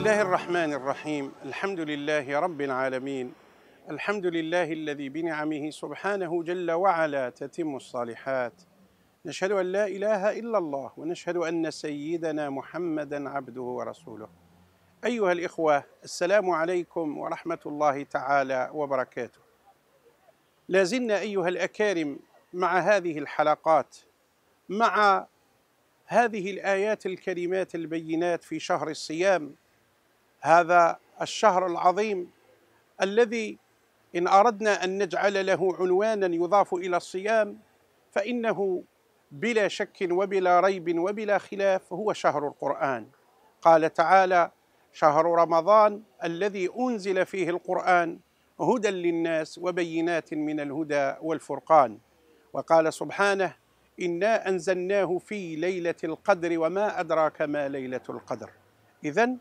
الله الرحمن الرحيم الحمد لله رب العالمين الحمد لله الذي بنعمه سبحانه جل وعلا تتم الصالحات نشهد ان لا اله الا الله ونشهد ان سيدنا محمدا عبده ورسوله ايها الاخوه السلام عليكم ورحمه الله تعالى وبركاته لازلنا ايها الاكارم مع هذه الحلقات مع هذه الايات الكريمات البينات في شهر الصيام هذا الشهر العظيم الذي إن أردنا أن نجعل له عنوانا يضاف إلى الصيام فإنه بلا شك وبلا ريب وبلا خلاف هو شهر القرآن قال تعالى شهر رمضان الذي أنزل فيه القرآن هدى للناس وبينات من الهدى والفرقان وقال سبحانه إنا أنزلناه في ليلة القدر وما أدراك ما ليلة القدر إذا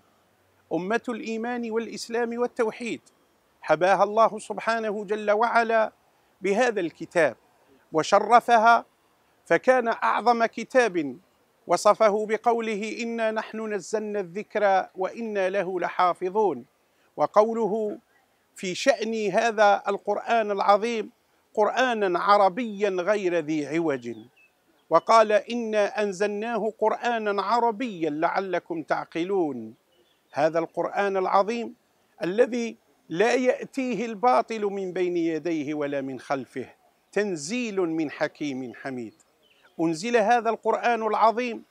أمة الإيمان والإسلام والتوحيد حباها الله سبحانه جل وعلا بهذا الكتاب وشرفها فكان أعظم كتاب وصفه بقوله إنا نحن نزلنا الذكر وإنا له لحافظون وقوله في شأن هذا القرآن العظيم قرآنا عربيا غير ذي عوج وقال إنا أنزلناه قرآنا عربيا لعلكم تعقلون هذا القرآن العظيم الذي لا يأتيه الباطل من بين يديه ولا من خلفه تنزيل من حكيم حميد أنزل هذا القرآن العظيم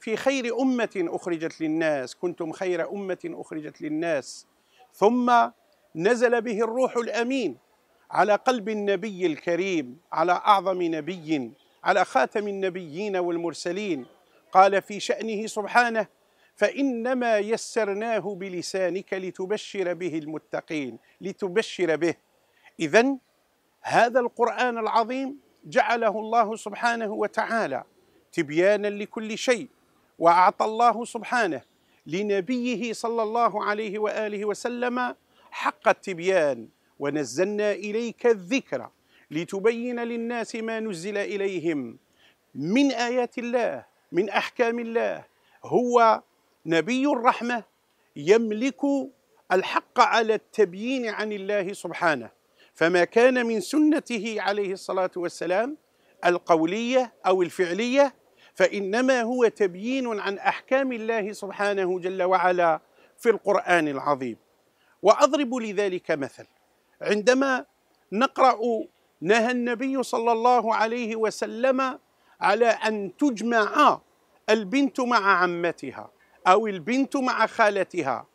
في خير أمة أخرجت للناس كنتم خير أمة أخرجت للناس ثم نزل به الروح الأمين على قلب النبي الكريم على أعظم نبي على خاتم النبيين والمرسلين قال في شأنه سبحانه فإنما يسرناه بلسانك لتبشر به المتقين لتبشر به إذا هذا القرآن العظيم جعله الله سبحانه وتعالى تبيانا لكل شيء وأعطى الله سبحانه لنبيه صلى الله عليه وآله وسلم حق التبيان ونزلنا إليك الذكر لتبين للناس ما نزل إليهم من آيات الله من أحكام الله هو نبي الرحمة يملك الحق على التبيين عن الله سبحانه فما كان من سنته عليه الصلاة والسلام القولية أو الفعلية فإنما هو تبيين عن أحكام الله سبحانه جل وعلا في القرآن العظيم وأضرب لذلك مثل عندما نقرأ نهى النبي صلى الله عليه وسلم على أن تجمع البنت مع عمتها او البنت مع خالتها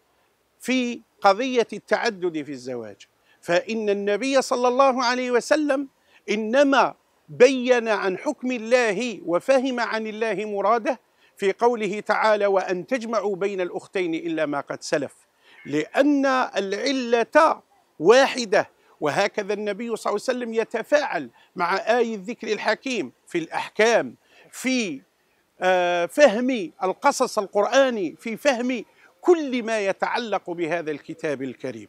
في قضيه التعدد في الزواج فان النبي صلى الله عليه وسلم انما بين عن حكم الله وفهم عن الله مراده في قوله تعالى وان تجمعوا بين الاختين الا ما قد سلف لان العله واحده وهكذا النبي صلى الله عليه وسلم يتفاعل مع آي الذكر الحكيم في الأحكام في آه، فهم القصص القرآني في فهم كل ما يتعلق بهذا الكتاب الكريم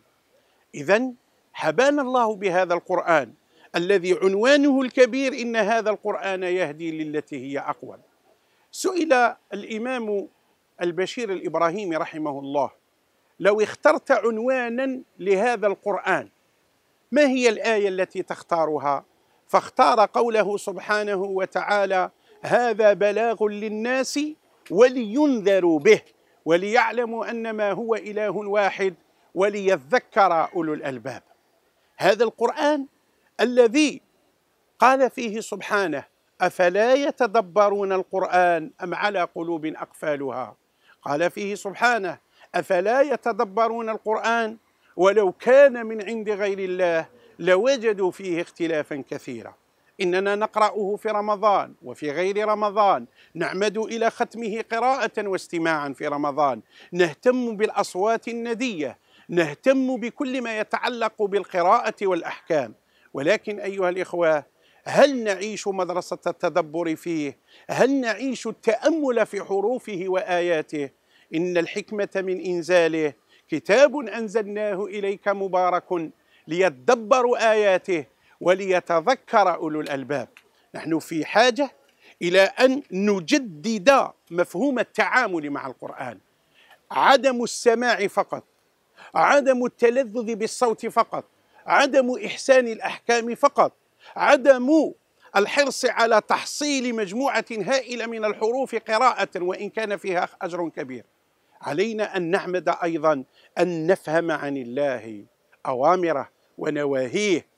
إذا حبانا الله بهذا القرآن الذي عنوانه الكبير إن هذا القرآن يهدي للتي هي أقوم سئل الإمام البشير الإبراهيمي رحمه الله لو اخترت عنوانا لهذا القرآن ما هي الآية التي تختارها؟ فاختار قوله سبحانه وتعالى هذا بلاغ للناس ولينذروا به وليعلموا أن ما هو إله واحد وليذكر أولو الألباب هذا القرآن الذي قال فيه سبحانه أفلا يتدبرون القرآن أم على قلوب أقفالها قال فيه سبحانه أفلا يتدبرون القرآن ولو كان من عند غير الله لوجدوا فيه اختلافا كثيرا إننا نقرأه في رمضان وفي غير رمضان نعمد إلى ختمه قراءة واستماعا في رمضان نهتم بالأصوات الندية نهتم بكل ما يتعلق بالقراءة والأحكام ولكن أيها الإخوة هل نعيش مدرسة التدبر فيه؟ هل نعيش التأمل في حروفه وآياته؟ إن الحكمة من إنزاله كتاب أنزلناه إليك مبارك ليدبروا آياته وليتذكر أولو الألباب نحن في حاجة إلى أن نجدد مفهوم التعامل مع القرآن عدم السماع فقط عدم التلذذ بالصوت فقط عدم إحسان الأحكام فقط عدم الحرص على تحصيل مجموعة هائلة من الحروف قراءة وإن كان فيها أجر كبير علينا أن نعمد أيضا أن نفهم عن الله أوامره ونواهيه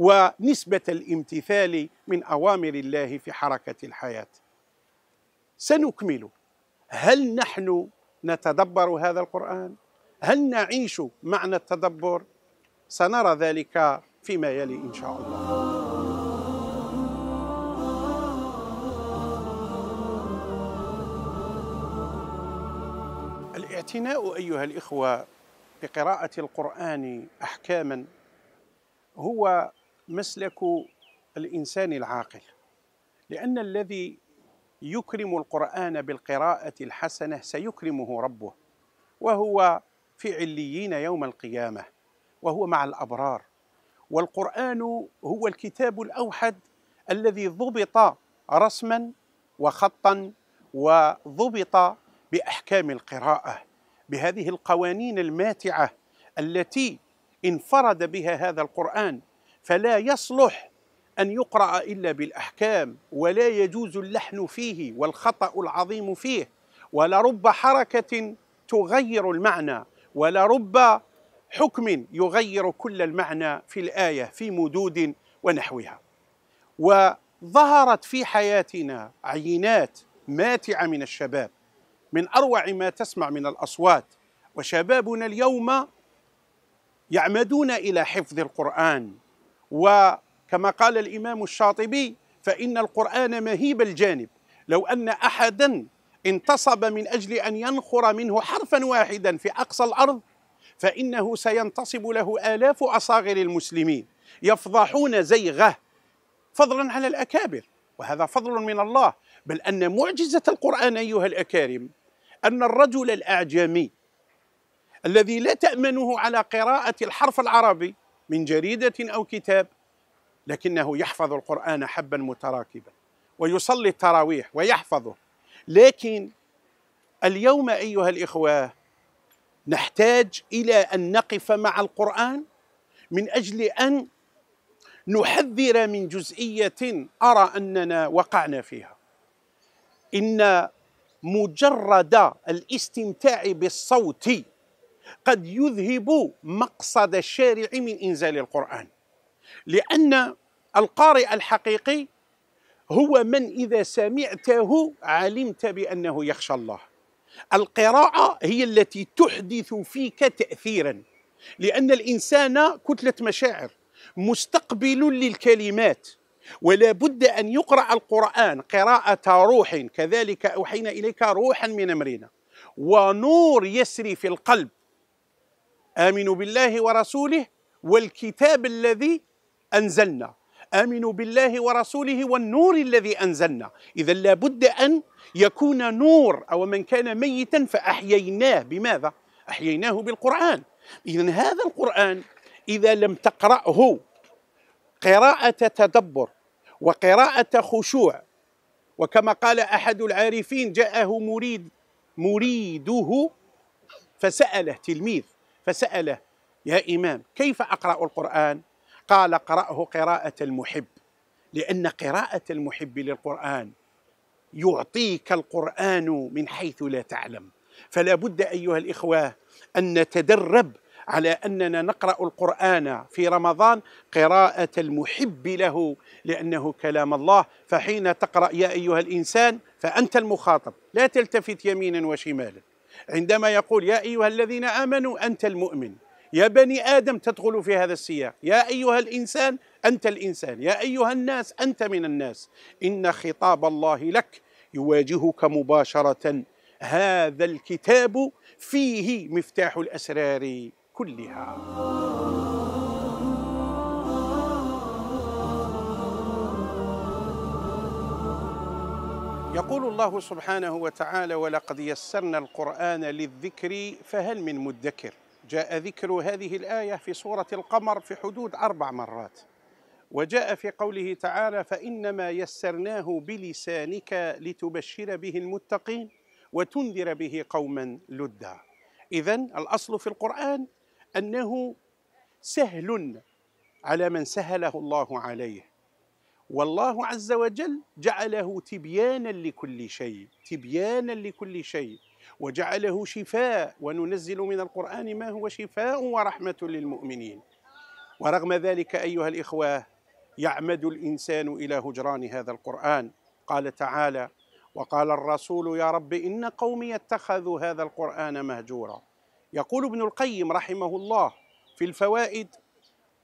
ونسبة الامتثال من أوامر الله في حركة الحياة سنكمل هل نحن نتدبر هذا القرآن؟ هل نعيش معنى التدبر؟ سنرى ذلك فيما يلي إن شاء الله الاعتناء أيها الإخوة بقراءة القرآن أحكاما هو مسلك الانسان العاقل لان الذي يكرم القران بالقراءه الحسنه سيكرمه ربه وهو في عليين يوم القيامه وهو مع الابرار والقران هو الكتاب الاوحد الذي ضبط رسما وخطا وضبط باحكام القراءه بهذه القوانين الماتعه التي انفرد بها هذا القران فلا يصلح أن يقرأ إلا بالأحكام ولا يجوز اللحن فيه والخطأ العظيم فيه ولرب حركة تغير المعنى ولرب حكم يغير كل المعنى في الآية في مدود ونحوها وظهرت في حياتنا عينات ماتعة من الشباب من أروع ما تسمع من الأصوات وشبابنا اليوم يعمدون إلى حفظ القرآن وكما قال الإمام الشاطبي فإن القرآن مهيب الجانب لو أن أحدا انتصب من أجل أن ينخر منه حرفا واحدا في أقصى الأرض فإنه سينتصب له آلاف أصاغر المسلمين يفضحون زيغه فضلا على الأكابر وهذا فضل من الله بل أن معجزة القرآن أيها الأكارم أن الرجل الأعجمي الذي لا تأمنه على قراءة الحرف العربي من جريدة أو كتاب لكنه يحفظ القرآن حبا متراكبا ويصلي التراويح ويحفظه لكن اليوم أيها الإخوة نحتاج إلى أن نقف مع القرآن من أجل أن نحذر من جزئية أرى أننا وقعنا فيها إن مجرد الاستمتاع بالصوت قد يذهب مقصد الشارع من انزال القران لان القارئ الحقيقي هو من اذا سمعته علمت بانه يخشى الله القراءه هي التي تحدث فيك تاثيرا لان الانسان كتله مشاعر مستقبل للكلمات ولا بد ان يقرا القران قراءه روح كذلك اوحينا اليك روحا من امرنا ونور يسري في القلب آمنوا بالله ورسوله والكتاب الذي أنزلنا آمنوا بالله ورسوله والنور الذي أنزلنا إذا لابد أن يكون نور أو من كان ميتا فأحييناه بماذا؟ أحييناه بالقرآن إذا هذا القرآن إذا لم تقرأه قراءة تدبر وقراءة خشوع وكما قال أحد العارفين جاءه مريد مريده فسأله تلميذ فسأله يا إمام كيف أقرأ القرآن؟ قال قرأه قراءة المحب لأن قراءة المحب للقرآن يعطيك القرآن من حيث لا تعلم فلا بد أيها الإخوة أن نتدرب على أننا نقرأ القرآن في رمضان قراءة المحب له لأنه كلام الله فحين تقرأ يا أيها الإنسان فأنت المخاطب لا تلتفت يمينا وشمالا عندما يقول يا أيها الذين آمنوا أنت المؤمن يا بني آدم تدخل في هذا السياق يا أيها الإنسان أنت الإنسان يا أيها الناس أنت من الناس إن خطاب الله لك يواجهك مباشرة هذا الكتاب فيه مفتاح الأسرار كلها يقول الله سبحانه وتعالى ولقد يسرنا القرآن للذكر فهل من مدكر جاء ذكر هذه الآية في سورة القمر في حدود أربع مرات وجاء في قوله تعالى فإنما يسرناه بلسانك لتبشر به المتقين وتنذر به قوما لدا إذا الأصل في القرآن أنه سهل على من سهله الله عليه والله عز وجل جعله تبيانا لكل شيء تبيانا لكل شيء وجعله شفاء وننزل من القرآن ما هو شفاء ورحمة للمؤمنين ورغم ذلك أيها الإخوة يعمد الإنسان إلى هجران هذا القرآن قال تعالى وقال الرسول يا رب إن قومي اتخذوا هذا القرآن مهجورا يقول ابن القيم رحمه الله في الفوائد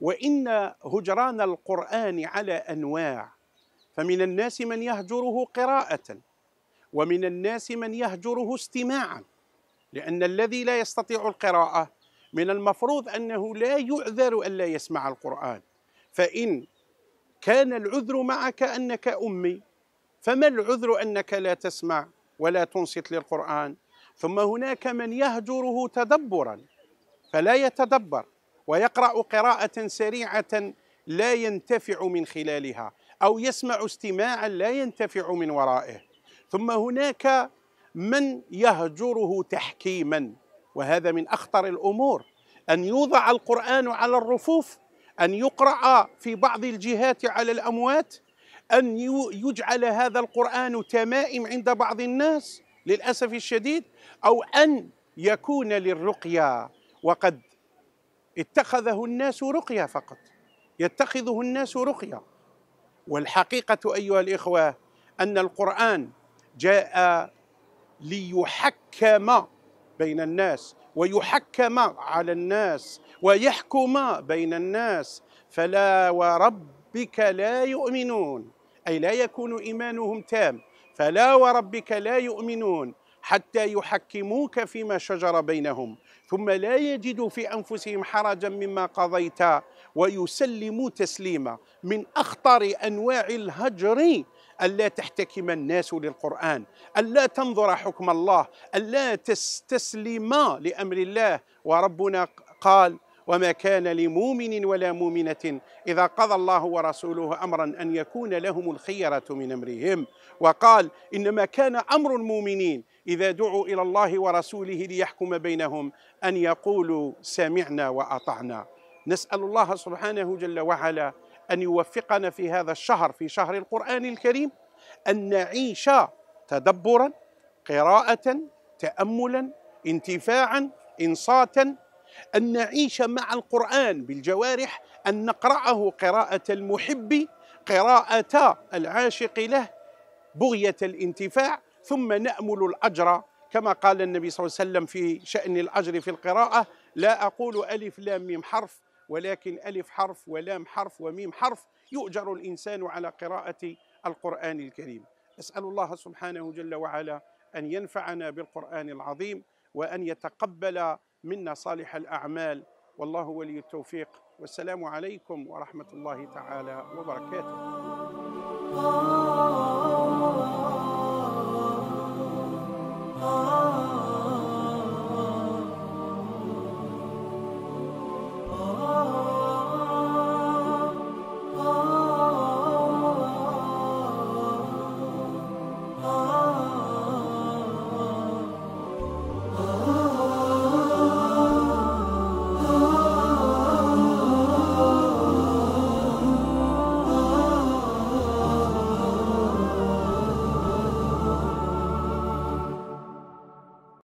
وإن هجران القرآن على أنواع فمن الناس من يهجره قراءة ومن الناس من يهجره استماعا لأن الذي لا يستطيع القراءة من المفروض أنه لا يعذر أن لا يسمع القرآن فإن كان العذر معك أنك أمي فما العذر أنك لا تسمع ولا تنصت للقرآن ثم هناك من يهجره تدبرا فلا يتدبر ويقرأ قراءة سريعة لا ينتفع من خلالها أو يسمع استماعا لا ينتفع من ورائه ثم هناك من يهجره تحكيما وهذا من أخطر الأمور أن يوضع القرآن على الرفوف أن يقرأ في بعض الجهات على الأموات أن يجعل هذا القرآن تمائم عند بعض الناس للأسف الشديد أو أن يكون للرقية وقد اتخذه الناس رقية فقط يتخذه الناس رقية والحقيقة أيها الإخوة أن القرآن جاء ليحكم بين الناس ويحكم على الناس ويحكم بين الناس فلا وربك لا يؤمنون أي لا يكون إيمانهم تام فلا وربك لا يؤمنون حتى يحكموك فيما شجر بينهم ثم لا يجدوا في انفسهم حرجا مما قضيت ويسلموا تسليما من اخطر انواع الهجر ألا تحتكم الناس للقرآن ألا تنظر حكم الله ألا تستسلم لأمر الله وربنا قال وما كان لمؤمن ولا مؤمنة إذا قضى الله ورسوله أمرا أن يكون لهم الخيرة من أمرهم وقال إنما كان أمر المؤمنين إذا دعوا إلى الله ورسوله ليحكم بينهم أن يقولوا سمعنا وأطعنا نسأل الله سبحانه جل وعلا أن يوفقنا في هذا الشهر في شهر القرآن الكريم أن نعيش تدبرا قراءة تأملا انتفاعا انصاتا أن نعيش مع القرآن بالجوارح أن نقرأه قراءة المحب قراءة العاشق له بغية الانتفاع ثم نأمل الأجر كما قال النبي صلى الله عليه وسلم في شأن الأجر في القراءة لا أقول ألف لام ميم حرف ولكن ألف حرف ولام حرف وميم حرف يؤجر الإنسان على قراءة القرآن الكريم أسأل الله سبحانه جل وعلا أن ينفعنا بالقرآن العظيم وأن يتقبل منا صالح الأعمال والله ولي التوفيق والسلام عليكم ورحمة الله تعالى وبركاته